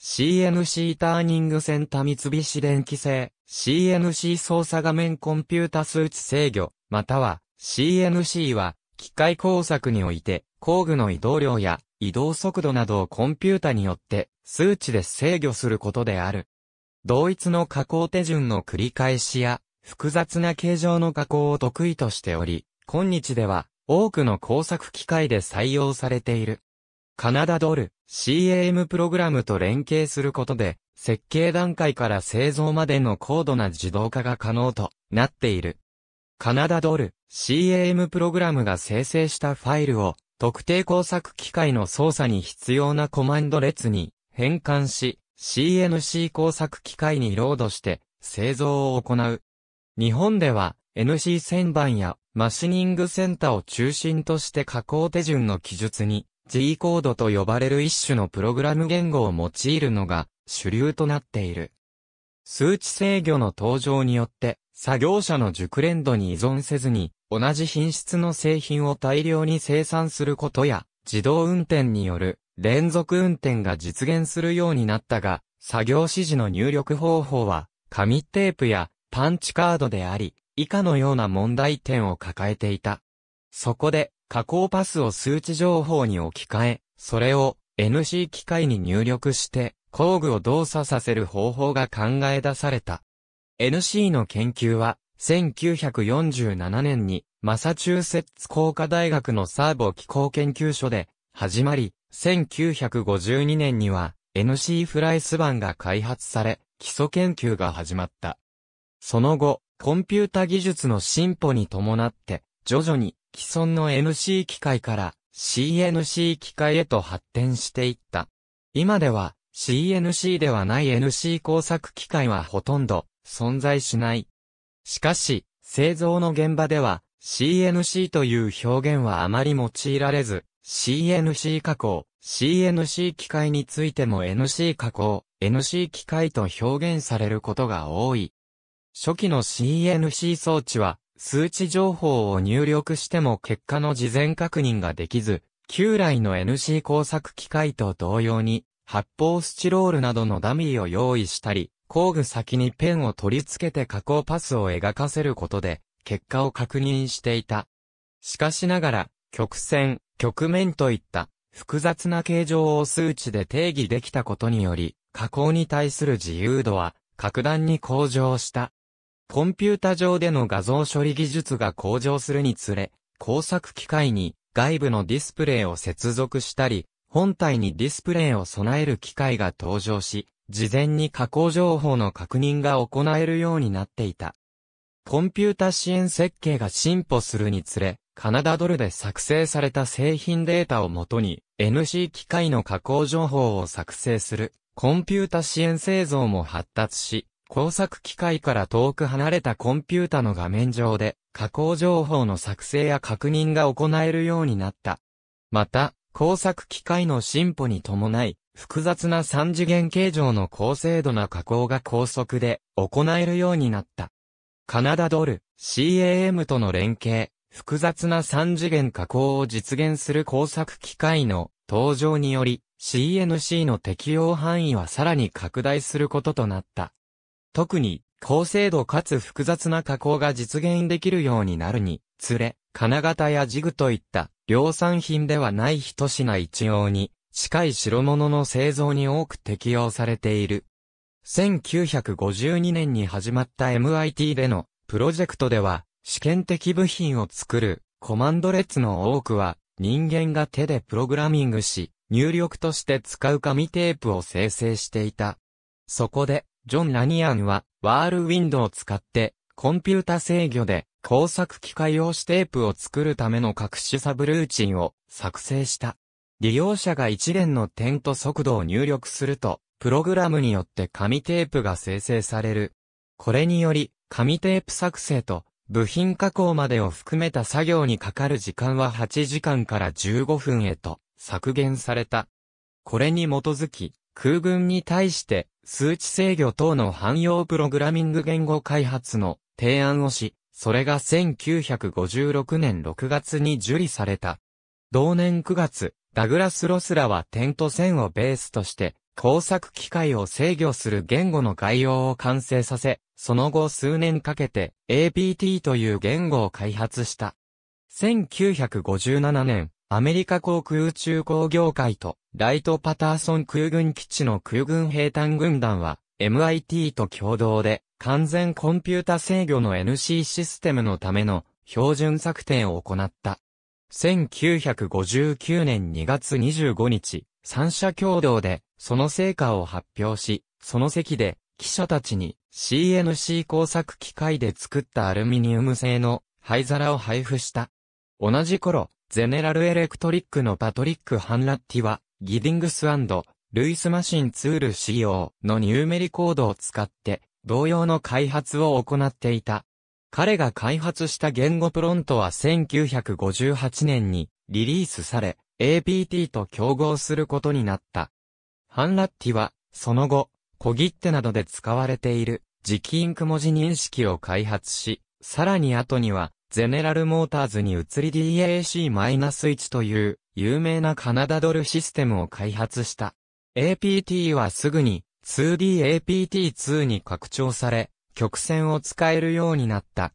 CNC ターニングセンタ三菱電機製 CNC 操作画面コンピュータ数値制御、または CNC は機械工作において工具の移動量や移動速度などをコンピュータによって数値で制御することである。同一の加工手順の繰り返しや複雑な形状の加工を得意としており、今日では多くの工作機械で採用されている。カナダドル、CAM プログラムと連携することで、設計段階から製造までの高度な自動化が可能となっている。カナダドル、CAM プログラムが生成したファイルを、特定工作機械の操作に必要なコマンド列に変換し、CNC 工作機械にロードして製造を行う。日本では NC 旋盤やマシニングセンターを中心として加工手順の記述に G コードと呼ばれる一種のプログラム言語を用いるのが主流となっている。数値制御の登場によって、作業者の熟練度に依存せずに、同じ品質の製品を大量に生産することや、自動運転による連続運転が実現するようになったが、作業指示の入力方法は、紙テープやパンチカードであり、以下のような問題点を抱えていた。そこで、加工パスを数値情報に置き換え、それを NC 機械に入力して工具を動作させる方法が考え出された。NC の研究は1947年にマサチューセッツ工科大学のサーボ機構研究所で始まり、1952年には NC フライス版が開発され、基礎研究が始まった。その後、コンピュータ技術の進歩に伴って、徐々に既存の NC 機械から CNC 機械へと発展していった。今では CNC ではない NC 工作機械はほとんど存在しない。しかし、製造の現場では CNC という表現はあまり用いられず、CNC 加工、CNC 機械についても NC 加工、NC 機械と表現されることが多い。初期の CNC 装置は数値情報を入力しても結果の事前確認ができず、旧来の NC 工作機械と同様に、発泡スチロールなどのダミーを用意したり、工具先にペンを取り付けて加工パスを描かせることで、結果を確認していた。しかしながら、曲線、曲面といった複雑な形状を数値で定義できたことにより、加工に対する自由度は格段に向上した。コンピュータ上での画像処理技術が向上するにつれ、工作機械に外部のディスプレイを接続したり、本体にディスプレイを備える機械が登場し、事前に加工情報の確認が行えるようになっていた。コンピュータ支援設計が進歩するにつれ、カナダドルで作成された製品データをもとに、NC 機械の加工情報を作成する、コンピュータ支援製造も発達し、工作機械から遠く離れたコンピュータの画面上で加工情報の作成や確認が行えるようになった。また、工作機械の進歩に伴い、複雑な三次元形状の高精度な加工が高速で行えるようになった。カナダドル、CAM との連携、複雑な三次元加工を実現する工作機械の登場により、CNC の適用範囲はさらに拡大することとなった。特に、高精度かつ複雑な加工が実現できるようになるにつれ、金型やジグといった量産品ではない一品一様に近い白物の製造に多く適用されている。1952年に始まった MIT でのプロジェクトでは試験的部品を作るコマンド列の多くは人間が手でプログラミングし入力として使う紙テープを生成していた。そこでジョン・ラニアンは、ワールウィンドを使って、コンピュータ制御で、工作機械用紙テープを作るための各種サブルーチンを作成した。利用者が一連の点と速度を入力すると、プログラムによって紙テープが生成される。これにより、紙テープ作成と、部品加工までを含めた作業にかかる時間は8時間から15分へと削減された。これに基づき、空軍に対して数値制御等の汎用プログラミング言語開発の提案をし、それが1956年6月に受理された。同年9月、ダグラス・ロスラは点と線をベースとして工作機械を制御する言語の概要を完成させ、その後数年かけて APT という言語を開発した。1957年、アメリカ航空宇宙工業会とライト・パターソン空軍基地の空軍兵隊軍団は MIT と共同で完全コンピュータ制御の NC システムのための標準策定を行った。1959年2月25日、三者共同でその成果を発表し、その席で記者たちに CNC 工作機械で作ったアルミニウム製の灰皿を配布した。同じ頃、ゼネラルエレクトリックのパトリック・ハンラッティは、ギディングスルイスマシンツール CO のニューメリコードを使って、同様の開発を行っていた。彼が開発した言語プロントは1958年にリリースされ、APT と競合することになった。ハンラッティは、その後、小切手などで使われている、磁気インク文字認識を開発し、さらに後には、ゼネラルモーターズに移り DAC-1 という有名なカナダドルシステムを開発した。APT はすぐに 2DAPT2 に拡張され、曲線を使えるようになった。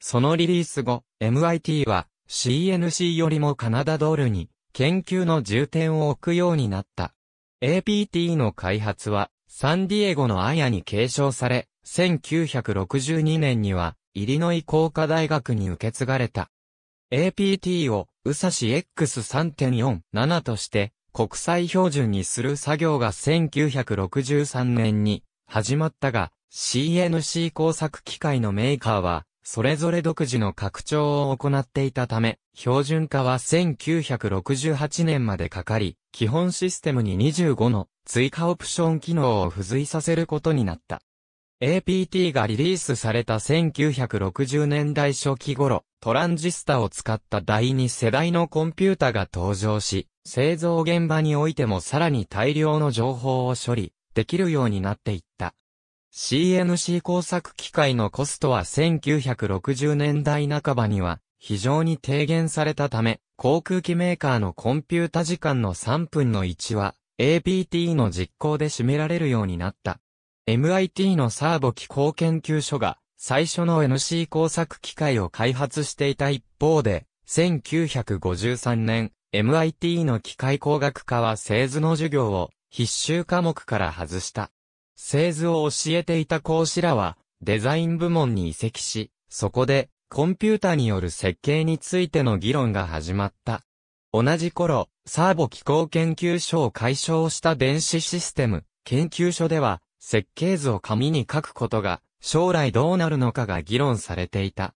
そのリリース後、MIT は CNC よりもカナダドルに研究の重点を置くようになった。APT の開発はサンディエゴのアヤに継承され、1962年にはイリノイ工科大学に受け継がれた。APT をウサシ X3.47 として国際標準にする作業が1963年に始まったが CNC 工作機械のメーカーはそれぞれ独自の拡張を行っていたため標準化は1968年までかかり基本システムに25の追加オプション機能を付随させることになった。APT がリリースされた1960年代初期頃、トランジスタを使った第2世代のコンピュータが登場し、製造現場においてもさらに大量の情報を処理、できるようになっていった。CNC 工作機械のコストは1960年代半ばには非常に低減されたため、航空機メーカーのコンピュータ時間の3分の1は APT の実行で占められるようになった。MIT のサーボ気候研究所が最初の NC 工作機械を開発していた一方で、1953年、MIT の機械工学科は製図の授業を必修科目から外した。製図を教えていた講師らはデザイン部門に移籍し、そこでコンピュータによる設計についての議論が始まった。同じ頃、サーボ気候研究所を解消した電子システム研究所では設計図を紙に書くことが将来どうなるのかが議論されていた。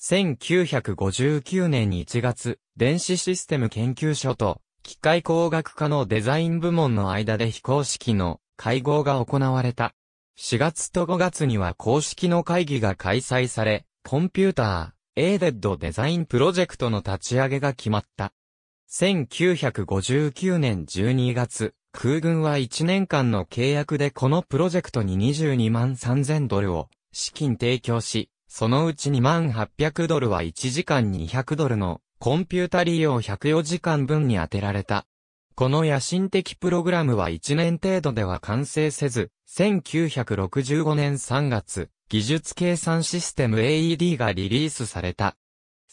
1959年1月、電子システム研究所と機械工学科のデザイン部門の間で非公式の会合が行われた。4月と5月には公式の会議が開催され、コンピューター、エーデッドデザインプロジェクトの立ち上げが決まった。1959年12月、空軍は1年間の契約でこのプロジェクトに22万3000ドルを資金提供し、そのうち2万800ドルは1時間200ドルのコンピュータ利用104時間分に充てられた。この野心的プログラムは1年程度では完成せず、1965年3月、技術計算システム AED がリリースされた。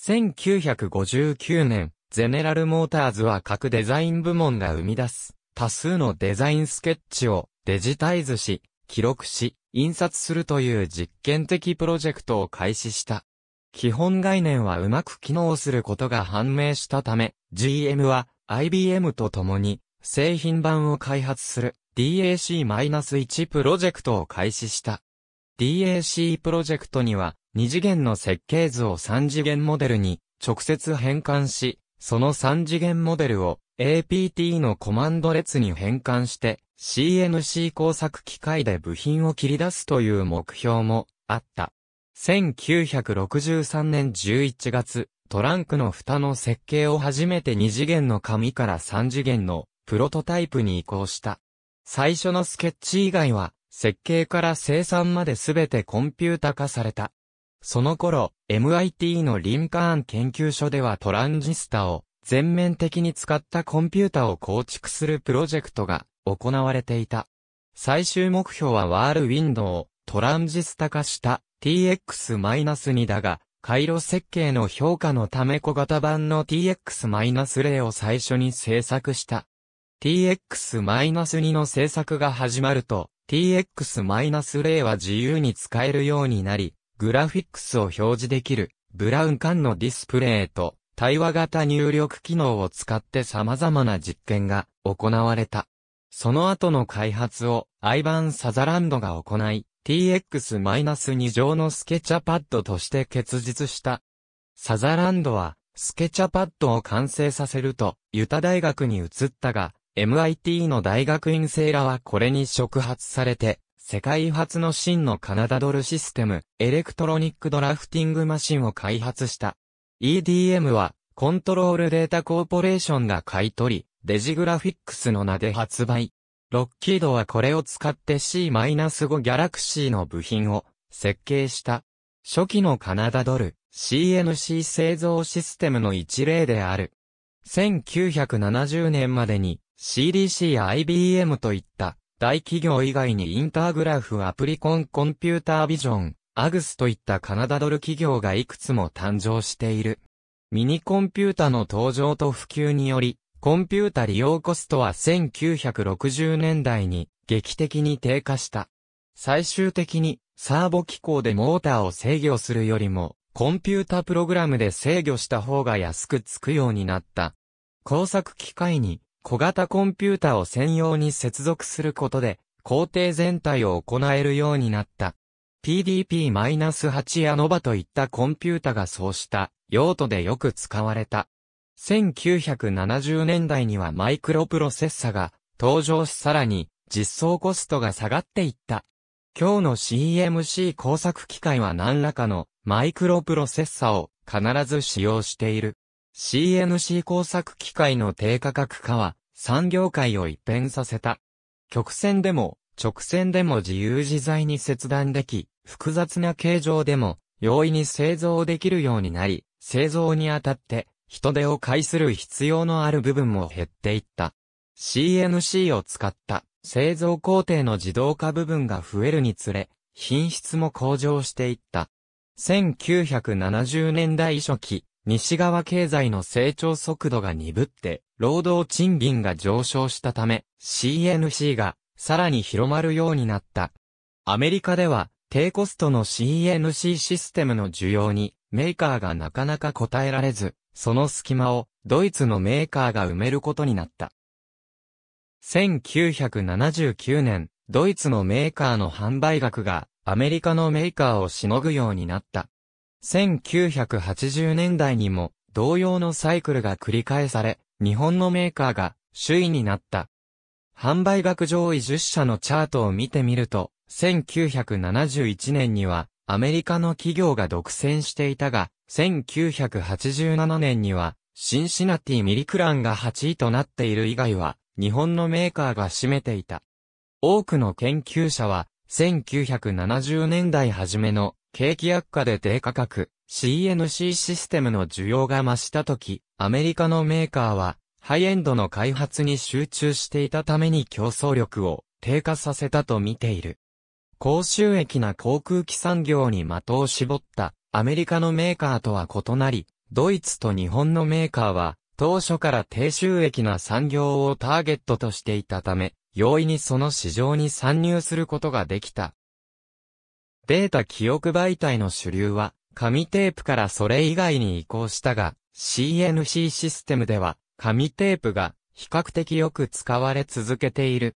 1959年、ゼネラルモーターズは各デザイン部門が生み出す多数のデザインスケッチをデジタイズし、記録し、印刷するという実験的プロジェクトを開始した。基本概念はうまく機能することが判明したため、GM は IBM と共に製品版を開発する DAC-1 プロジェクトを開始した。DAC プロジェクトには2次元の設計図を3次元モデルに直接変換し、その3次元モデルを APT のコマンド列に変換して CNC 工作機械で部品を切り出すという目標もあった。1963年11月、トランクの蓋の設計を初めて2次元の紙から3次元のプロトタイプに移行した。最初のスケッチ以外は設計から生産まで全てコンピュータ化された。その頃、MIT のリンカーン研究所ではトランジスタを全面的に使ったコンピュータを構築するプロジェクトが行われていた。最終目標はワールウィンドウをトランジスタ化した TX-2 だが、回路設計の評価のため小型版の TX-0 を最初に制作した。TX-2 の制作が始まると、TX-0 は自由に使えるようになり、グラフィックスを表示できる、ブラウン管のディスプレイと、対話型入力機能を使って様々な実験が行われた。その後の開発をアイバン・サザランドが行い、TX-2 乗のスケチャパッドとして結実した。サザランドは、スケチャパッドを完成させると、ユタ大学に移ったが、MIT の大学院生らはこれに触発されて、世界初の真のカナダドルシステム、エレクトロニックドラフティングマシンを開発した。EDM は、コントロールデータコーポレーションが買い取り、デジグラフィックスの名で発売。ロッキードはこれを使って C-5 ギャラクシーの部品を設計した。初期のカナダドル CNC 製造システムの一例である。1970年までに CDC や IBM といった大企業以外にインターグラフアプリコンコンピュータービジョン、アグスといったカナダドル企業がいくつも誕生している。ミニコンピュータの登場と普及により、コンピュータ利用コストは1960年代に劇的に低下した。最終的にサーボ機構でモーターを制御するよりも、コンピュータプログラムで制御した方が安くつくようになった。工作機械に小型コンピュータを専用に接続することで、工程全体を行えるようになった。PDP-8 やノバといったコンピュータがそうした用途でよく使われた。1970年代にはマイクロプロセッサが登場しさらに実装コストが下がっていった。今日の CMC 工作機械は何らかのマイクロプロセッサを必ず使用している。CNC 工作機械の低価格化は産業界を一変させた。曲線でも直線でも自由自在に切断でき、複雑な形状でも容易に製造できるようになり、製造にあたって人手を介する必要のある部分も減っていった。CNC を使った製造工程の自動化部分が増えるにつれ、品質も向上していった。1970年代初期、西側経済の成長速度が鈍って、労働賃金が上昇したため、CNC がさらに広まるようになった。アメリカでは、低コストの CNC システムの需要に、メーカーがなかなか応えられず、その隙間を、ドイツのメーカーが埋めることになった。1979年、ドイツのメーカーの販売額が、アメリカのメーカーをしのぐようになった。1980年代にも、同様のサイクルが繰り返され、日本のメーカーが首位になった。販売額上位10社のチャートを見てみると、1971年にはアメリカの企業が独占していたが、1987年にはシンシナティミリクランが8位となっている以外は、日本のメーカーが占めていた。多くの研究者は、1970年代初めの景気悪化で低価格 CNC システムの需要が増した時、アメリカのメーカーはハイエンドの開発に集中していたために競争力を低下させたと見ている。高収益な航空機産業に的を絞ったアメリカのメーカーとは異なり、ドイツと日本のメーカーは当初から低収益な産業をターゲットとしていたため、容易にその市場に参入することができた。データ記憶媒体の主流は紙テープからそれ以外に移行したが、CNC システムでは紙テープが比較的よく使われ続けている。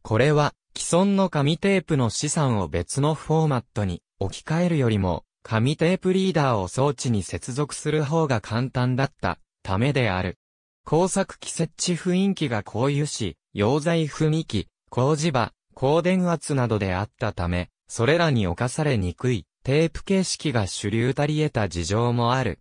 これは既存の紙テープの資産を別のフォーマットに置き換えるよりも紙テープリーダーを装置に接続する方が簡単だったためである。工作機設置雰囲気が交うし、溶剤踏み機、工事場、高電圧などであったため、それらに侵されにくいテープ形式が主流たり得た事情もある。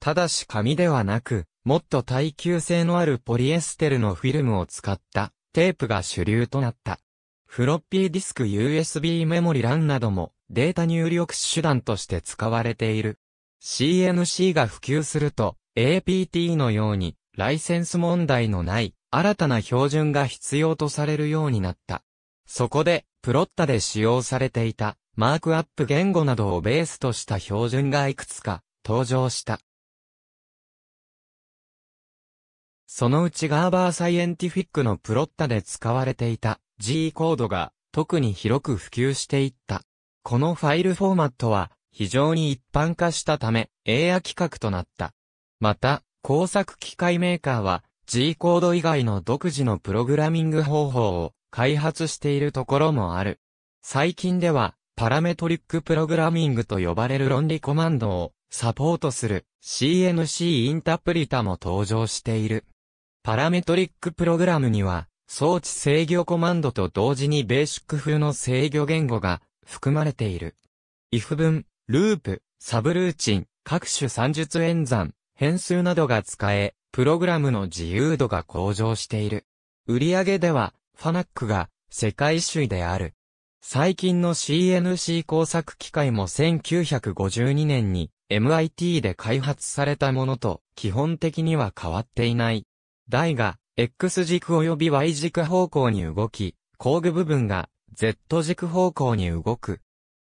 ただし紙ではなく、もっと耐久性のあるポリエステルのフィルムを使ったテープが主流となった。フロッピーディスク USB メモリ欄などもデータ入力手段として使われている。CNC が普及すると APT のようにライセンス問題のない新たな標準が必要とされるようになった。そこで、プロッタで使用されていたマークアップ言語などをベースとした標準がいくつか登場した。そのうちガーバーサイエンティフィックのプロッタで使われていた G コードが特に広く普及していった。このファイルフォーマットは非常に一般化したため、エ a ア規格となった。また、工作機械メーカーは G コード以外の独自のプログラミング方法を開発しているところもある。最近では、パラメトリックプログラミングと呼ばれる論理コマンドをサポートする CNC インタプリタも登場している。パラメトリックプログラムには、装置制御コマンドと同時にベーシック風の制御言語が含まれている。if 文、ループ、サブルーチン、各種算術演算、変数などが使え、プログラムの自由度が向上している。売上では、ファナックが世界首位である。最近の CNC 工作機械も1952年に MIT で開発されたものと基本的には変わっていない。台が X 軸及び Y 軸方向に動き、工具部分が Z 軸方向に動く。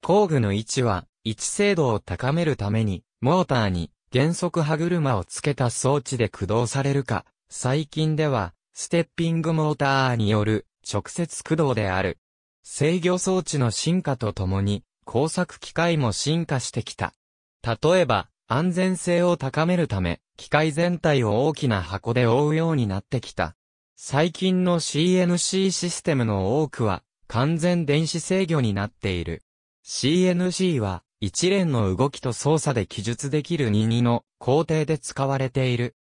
工具の位置は、位置精度を高めるために、モーターに減速歯車をつけた装置で駆動されるか、最近では、ステッピングモーターによる直接駆動である。制御装置の進化とともに、工作機械も進化してきた。例えば、安全性を高めるため、機械全体を大きな箱で覆うようになってきた。最近の CNC システムの多くは完全電子制御になっている。CNC は一連の動きと操作で記述できる22の工程で使われている。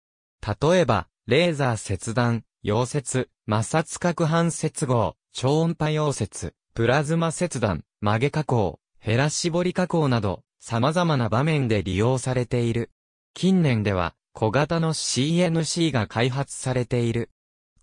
例えば、レーザー切断、溶接、摩擦角反接合、超音波溶接、プラズマ切断、曲げ加工、減らし彫り加工など、様々な場面で利用されている。近年では、小型の CNC が開発されている。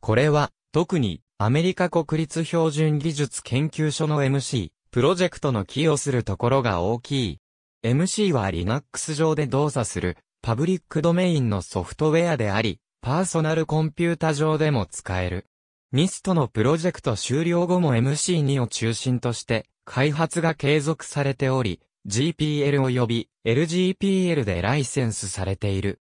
これは、特に、アメリカ国立標準技術研究所の MC、プロジェクトの寄与するところが大きい。MC は Linux 上で動作する、パブリックドメインのソフトウェアであり、パーソナルコンピュータ上でも使える。NIST のプロジェクト終了後も MC2 を中心として、開発が継続されており、GPL 及び LGPL でライセンスされている。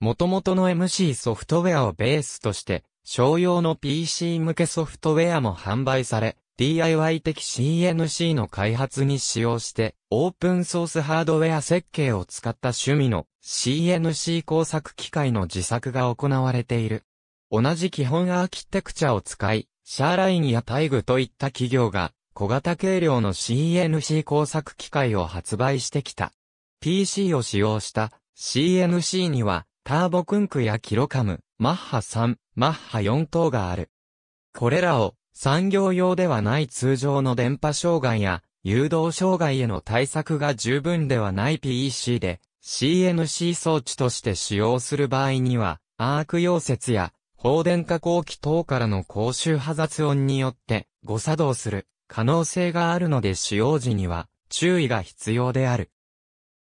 元々の MC ソフトウェアをベースとして、商用の PC 向けソフトウェアも販売され、DIY 的 CNC の開発に使用して、オープンソースハードウェア設計を使った趣味の CNC 工作機械の自作が行われている。同じ基本アーキテクチャを使い、シャーラインやタイグといった企業が小型軽量の CNC 工作機械を発売してきた。PC を使用した CNC にはターボクンクやキロカム、マッハ3、マッハ4等がある。これらを産業用ではない通常の電波障害や誘導障害への対策が十分ではない PEC で CNC 装置として使用する場合にはアーク溶接や放電加工機等からの高周波雑音によって誤作動する可能性があるので使用時には注意が必要である。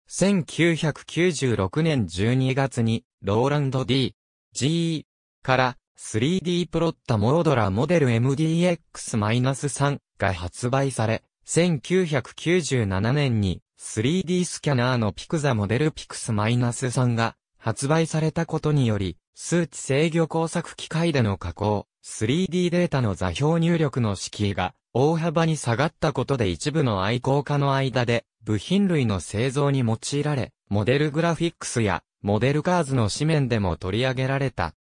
1996年12月にローランド D、GE から 3D プロッタモードラモデル MDX-3 が発売され、1997年に 3D スキャナーのピクザモデルピクス -3 が発売されたことにより、数値制御工作機械での加工、3D データの座標入力の敷居が大幅に下がったことで一部の愛好家の間で部品類の製造に用いられ、モデルグラフィックスやモデルカーズの紙面でも取り上げられた。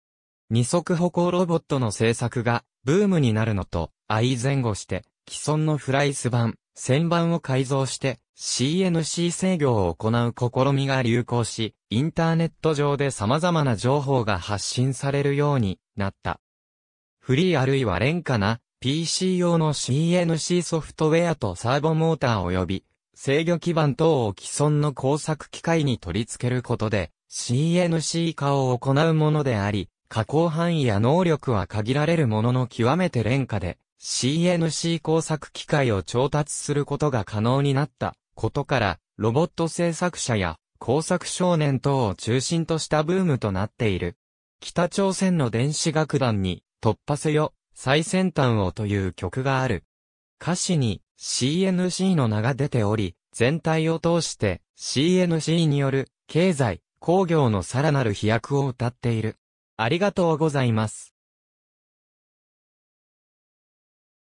二足歩行ロボットの製作がブームになるのと相前後して既存のフライス版、旋盤を改造して CNC 制御を行う試みが流行し、インターネット上で様々な情報が発信されるようになった。フリーあるいは廉価な PC 用の CNC ソフトウェアとサーボモーター及び制御基板等を既存の工作機械に取り付けることで CNC 化を行うものであり、加工範囲や能力は限られるものの極めて廉価で、CNC 工作機械を調達することが可能になったことから、ロボット製作者や工作少年等を中心としたブームとなっている。北朝鮮の電子楽団に突破せよ、最先端をという曲がある。歌詞に CNC の名が出ており、全体を通して CNC による経済、工業のさらなる飛躍を謳っている。ありがとうございます。